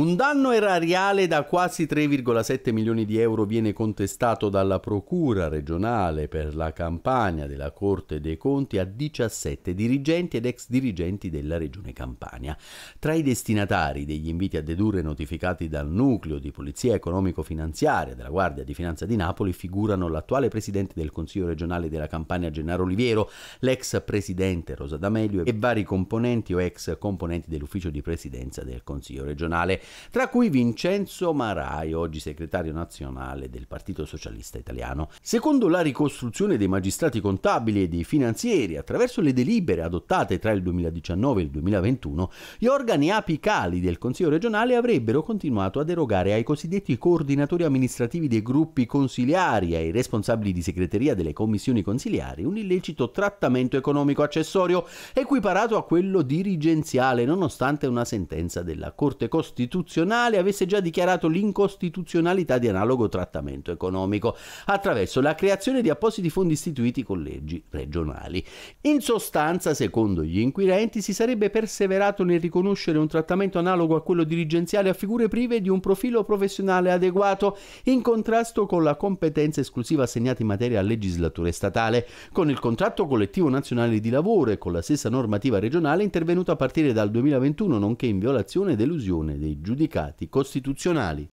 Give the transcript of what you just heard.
Un danno erariale da quasi 3,7 milioni di euro viene contestato dalla Procura regionale per la Campania della Corte dei Conti a 17 dirigenti ed ex dirigenti della Regione Campania. Tra i destinatari degli inviti a dedurre notificati dal nucleo di Polizia Economico-Finanziaria della Guardia di Finanza di Napoli figurano l'attuale Presidente del Consiglio regionale della Campania Gennaro Oliviero, l'ex Presidente Rosa D'Amelio e vari componenti o ex componenti dell'Ufficio di Presidenza del Consiglio regionale tra cui Vincenzo Marai, oggi segretario nazionale del Partito Socialista Italiano. Secondo la ricostruzione dei magistrati contabili e dei finanzieri, attraverso le delibere adottate tra il 2019 e il 2021, gli organi apicali del Consiglio regionale avrebbero continuato ad erogare ai cosiddetti coordinatori amministrativi dei gruppi consiliari e ai responsabili di segreteria delle commissioni consiliari un illecito trattamento economico accessorio equiparato a quello dirigenziale nonostante una sentenza della Corte Costituzionale Costituzionale avesse già dichiarato l'incostituzionalità di analogo trattamento economico attraverso la creazione di appositi fondi istituiti con leggi regionali. In sostanza, secondo gli inquirenti, si sarebbe perseverato nel riconoscere un trattamento analogo a quello dirigenziale a figure prive di un profilo professionale adeguato in contrasto con la competenza esclusiva assegnata in materia al legislatore statale, con il contratto collettivo nazionale di lavoro e con la stessa normativa regionale intervenuta a partire dal 2021, nonché in violazione dell'usione dei giudicati costituzionali